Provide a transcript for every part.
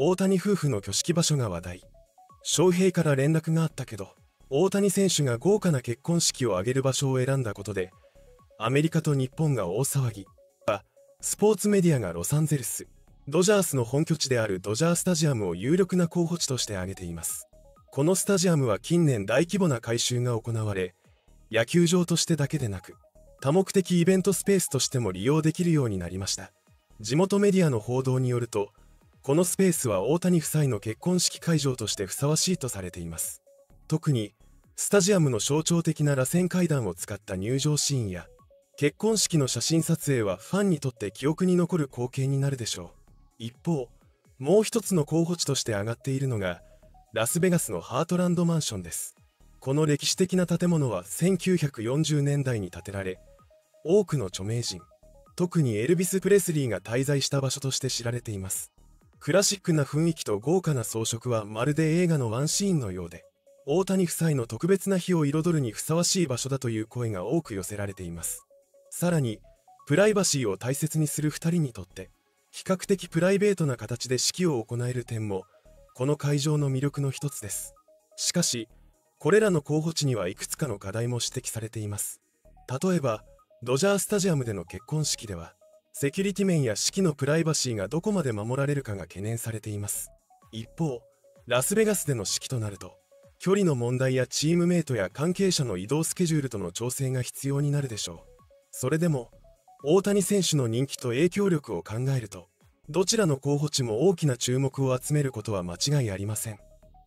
大谷夫婦の挙式場所が話題翔平から連絡があったけど大谷選手が豪華な結婚式を挙げる場所を選んだことでアメリカと日本が大騒ぎスポーツメディアがロサンゼルスドジャースの本拠地であるドジャースタジアムを有力な候補地として挙げていますこのスタジアムは近年大規模な改修が行われ野球場としてだけでなく多目的イベントスペースとしても利用できるようになりました地元メディアの報道によるとこのスペースは大谷夫妻の結婚式会場としてふさわしいとされています特にスタジアムの象徴的な螺旋階段を使った入場シーンや結婚式の写真撮影はファンにとって記憶に残る光景になるでしょう一方もう一つの候補地として挙がっているのがラスベガスのハートランドマンションですこの歴史的な建物は1940年代に建てられ多くの著名人特にエルビス・プレスリーが滞在した場所として知られていますクラシックな雰囲気と豪華な装飾はまるで映画のワンシーンのようで、大谷夫妻の特別な日を彩るにふさわしい場所だという声が多く寄せられています。さらに、プライバシーを大切にする2人にとって、比較的プライベートな形で式を行える点も、この会場の魅力の一つです。しかし、これらの候補地にはいくつかの課題も指摘されています。例えば、ドジャースタジアムでの結婚式では、セキュリティ面や式のプライバシーがどこまで守られるかが懸念されています一方ラスベガスでの揮となると距離の問題やチームメイトや関係者の移動スケジュールとの調整が必要になるでしょうそれでも大谷選手の人気と影響力を考えるとどちらの候補地も大きな注目を集めることは間違いありません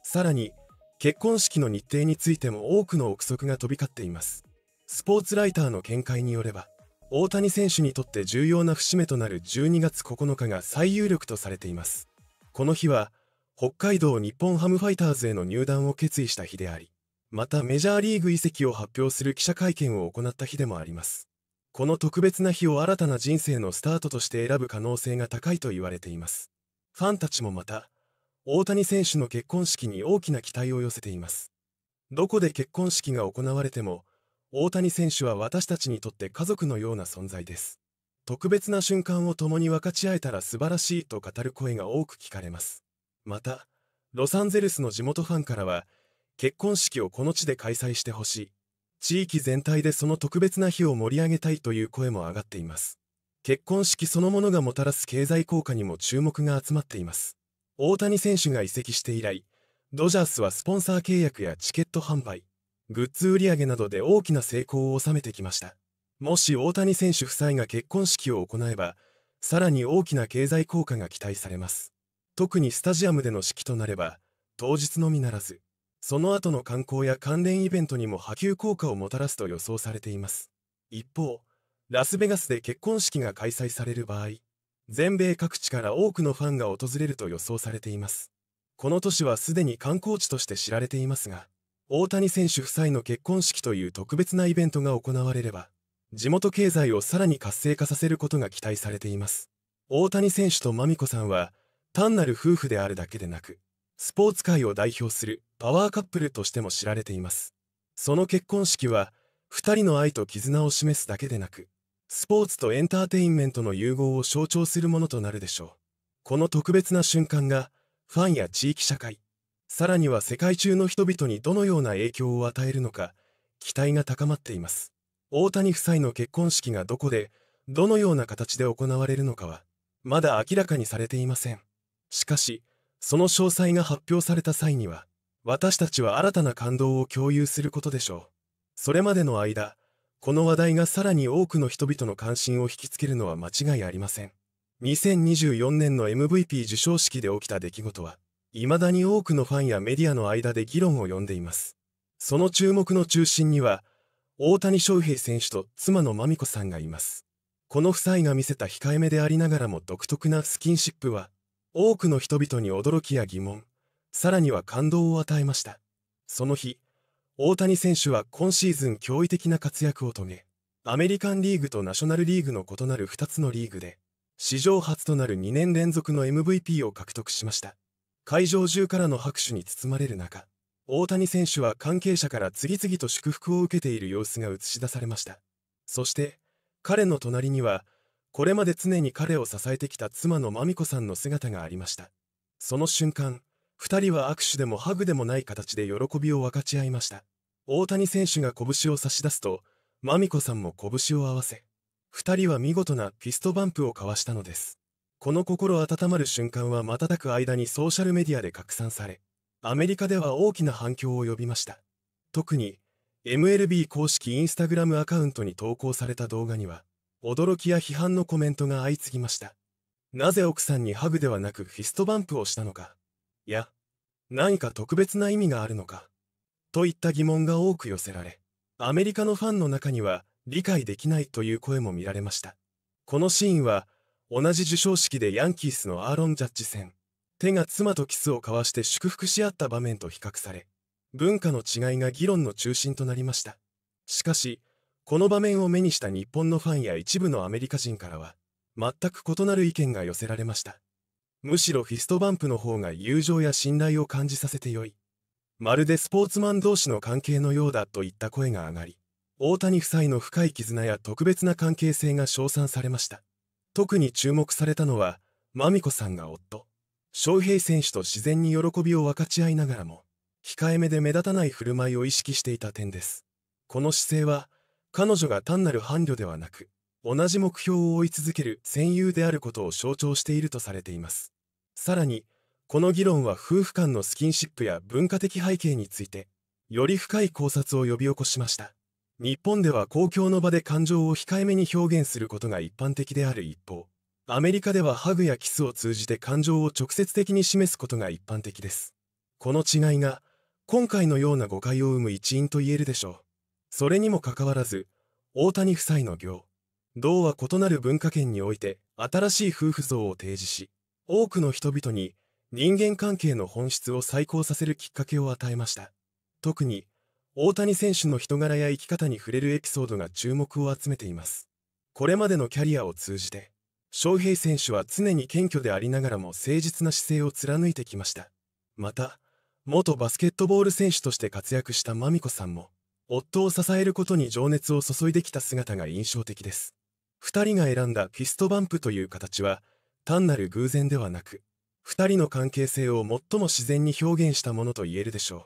さらに結婚式の日程についても多くの憶測が飛び交っていますスポーツライターの見解によれば大谷選手にとって重要な節目となる12月9日が最有力とされています。この日は、北海道日本ハムファイターズへの入団を決意した日であり、またメジャーリーグ移籍を発表する記者会見を行った日でもあります。この特別な日を新たな人生のスタートとして選ぶ可能性が高いと言われています。ファンたちもまた、大谷選手の結婚式に大きな期待を寄せています。どこで結婚式が行われても、大谷選手は私たちにとって家族のような存在です。特別な瞬間を共に分かち合えたら素晴らしいと語る声が多く聞かれます。また、ロサンゼルスの地元ファンからは、結婚式をこの地で開催してほしい。地域全体でその特別な日を盛り上げたいという声も上がっています。結婚式そのものがもたらす経済効果にも注目が集まっています。大谷選手が移籍して以来、ドジャースはスポンサー契約やチケット販売、グッズ売り上げなどで大きな成功を収めてきましたもし大谷選手夫妻が結婚式を行えばさらに大きな経済効果が期待されます特にスタジアムでの式となれば当日のみならずその後の観光や関連イベントにも波及効果をもたらすと予想されています一方ラスベガスで結婚式が開催される場合全米各地から多くのファンが訪れると予想されていますこの都市はすでに観光地として知られていますが大谷選手夫妻の結婚式という特別なイベントが行われれば、地元経済をさらに活性化させることが期待されています。大谷選手とマミコさんは、単なる夫婦であるだけでなく、スポーツ界を代表するパワーカップルとしても知られています。その結婚式は、2人の愛と絆を示すだけでなく、スポーツとエンターテインメントの融合を象徴するものとなるでしょう。この特別な瞬間が、ファンや地域社会、さらには世界中の人々にどのような影響を与えるのか期待が高まっています大谷夫妻の結婚式がどこでどのような形で行われるのかはまだ明らかにされていませんしかしその詳細が発表された際には私たちは新たな感動を共有することでしょうそれまでの間この話題がさらに多くの人々の関心を引きつけるのは間違いありません2024年の MVP 授賞式で起きた出来事は未だに多くのファンやメディアの間で議論を呼んでいます。その注目の中心には、大谷翔平選手と妻の真美子さんがいます。この夫妻が見せた控えめでありながらも独特なスキンシップは、多くの人々に驚きや疑問、さらには感動を与えました。その日、大谷選手は今シーズン驚異的な活躍を遂げ、アメリカンリーグとナショナルリーグの異なる2つのリーグで、史上初となる2年連続の MVP を獲得しました。会場中からの拍手に包まれる中、大谷選手は関係者から次々と祝福を受けている様子が映し出されました。そして、彼の隣には、これまで常に彼を支えてきた妻のまみこさんの姿がありました。その瞬間、2人は握手でもハグでもない形で喜びを分かち合いました。大谷選手が拳を差し出すと、まみこさんも拳を合わせ、2人は見事なピストバンプを交わしたのです。この心温まる瞬間は瞬く間にソーシャルメディアで拡散され、アメリカでは大きな反響を呼びました。特に、MLB 公式インスタグラムアカウントに投稿された動画には、驚きや批判のコメントが相次ぎました。なぜ奥さんにハグではなくフィストバンプをしたのか、いや、何か特別な意味があるのか、といった疑問が多く寄せられ、アメリカのファンの中には理解できないという声も見られました。このシーンは同じ授賞式でヤンキースのアーロン・ジャッジ戦、手が妻とキスを交わして祝福し合った場面と比較され、文化の違いが議論の中心となりました。しかし、この場面を目にした日本のファンや一部のアメリカ人からは、全く異なる意見が寄せられました。むしろフィストバンプの方が友情や信頼を感じさせてよい。まるでスポーツマン同士の関係のようだといった声が上がり、大谷夫妻の深い絆や特別な関係性が称賛されました。特に注目されたのは、マミコさんが夫、翔平選手と自然に喜びを分かち合いながらも、控えめで目立たない振る舞いを意識していた点です。この姿勢は、彼女が単なる伴侶ではなく、同じ目標を追い続ける戦友であることを象徴しているとされています。さらに、この議論は夫婦間のスキンシップや文化的背景について、より深い考察を呼び起こしました。日本では公共の場で感情を控えめに表現することが一般的である一方、アメリカではハグやキスを通じて感情を直接的に示すことが一般的です。この違いが、今回のような誤解を生む一因と言えるでしょう。それにもかかわらず、大谷夫妻の行、同は異なる文化圏において新しい夫婦像を提示し、多くの人々に人間関係の本質を再考させるきっかけを与えました。特に、大谷選手の人柄や生き方に触れるエピソードが注目を集めています。これまでのキャリアを通じて、翔平選手は常に謙虚でありながらも誠実な姿勢を貫いてきました。また、元バスケットボール選手として活躍したマミコさんも、夫を支えることに情熱を注いできた姿が印象的です。2人が選んだピストバンプという形は、単なる偶然ではなく、2人の関係性を最も自然に表現したものと言えるでしょう。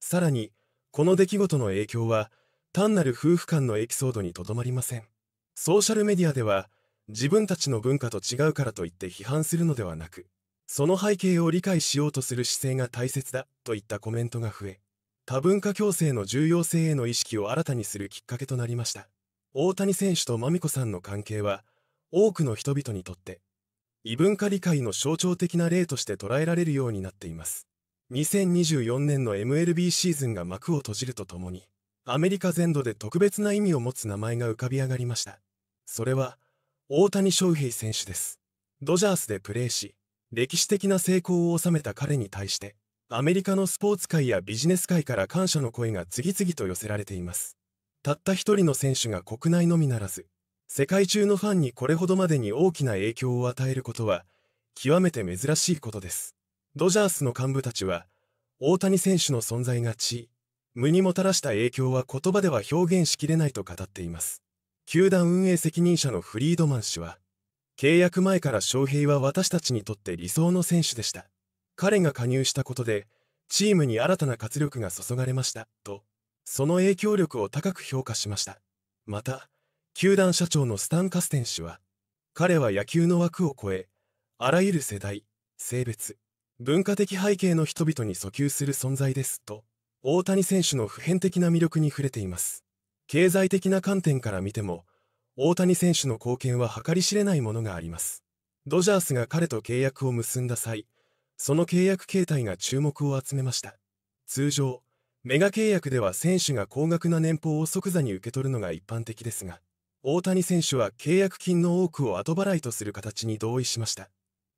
さらに、この出来事の影響は単なる夫婦間のエピソードにとどまりませんソーシャルメディアでは自分たちの文化と違うからといって批判するのではなくその背景を理解しようとする姿勢が大切だといったコメントが増え多文化共生の重要性への意識を新たにするきっかけとなりました大谷選手と真美子さんの関係は多くの人々にとって異文化理解の象徴的な例として捉えられるようになっています2024年の MLB シーズンが幕を閉じるとともに、アメリカ全土で特別な意味を持つ名前が浮かび上がりました。それは、大谷翔平選手です。ドジャースでプレーし、歴史的な成功を収めた彼に対して、アメリカのスポーツ界やビジネス界から感謝の声が次々と寄せられています。たった一人の選手が国内のみならず、世界中のファンにこれほどまでに大きな影響を与えることは、極めて珍しいことです。ドジャースの幹部たちは、大谷選手の存在が地位、無にもたらした影響は言葉では表現しきれないと語っています。球団運営責任者のフリードマン氏は、契約前から翔平は私たちにとって理想の選手でした。彼が加入したことで、チームに新たな活力が注がれました、と、その影響力を高く評価しました。また、球団社長のスタン・カステン氏は、彼は野球の枠を超え、あらゆる世代、性別、文化的背景の人々に訴求する存在ですと、大谷選手の普遍的な魅力に触れています。経済的な観点から見ても、大谷選手の貢献は計り知れないものがあります。ドジャースが彼と契約を結んだ際、その契約形態が注目を集めました。通常、メガ契約では選手が高額な年俸を即座に受け取るのが一般的ですが、大谷選手は契約金の多くを後払いとする形に同意しました。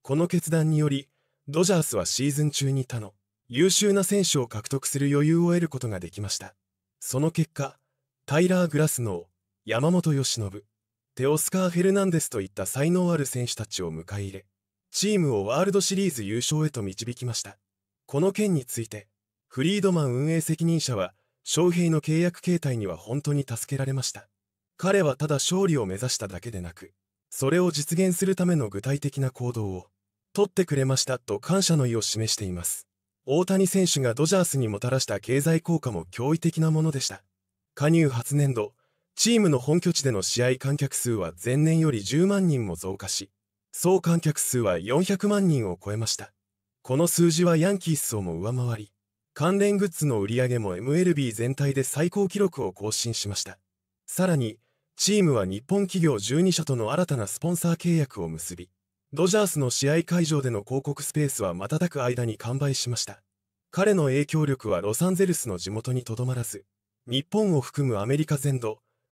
この決断により、ドジャースはシーズン中に他の優秀な選手を獲得する余裕を得ることができました。その結果、タイラー・グラスノー、山本由伸、テオスカー・フェルナンデスといった才能ある選手たちを迎え入れ、チームをワールドシリーズ優勝へと導きました。この件について、フリードマン運営責任者は、翔平の契約形態には本当に助けられました。彼はただ勝利を目指しただけでなく、それを実現するための具体的な行動を、取ってくれましたと感謝の意を示しています。大谷選手がドジャースにもたらした経済効果も驚異的なものでした。加入初年度、チームの本拠地での試合観客数は前年より10万人も増加し、総観客数は400万人を超えました。この数字はヤンキースをも上回り、関連グッズの売り上げも MLB 全体で最高記録を更新しました。さらに、チームは日本企業12社との新たなスポンサー契約を結び、ドジャースの試合会場での広告スペースは瞬く間に完売しました。彼の影響力はロサンゼルスの地元にとどまらず、日本を含むアメリカ全土、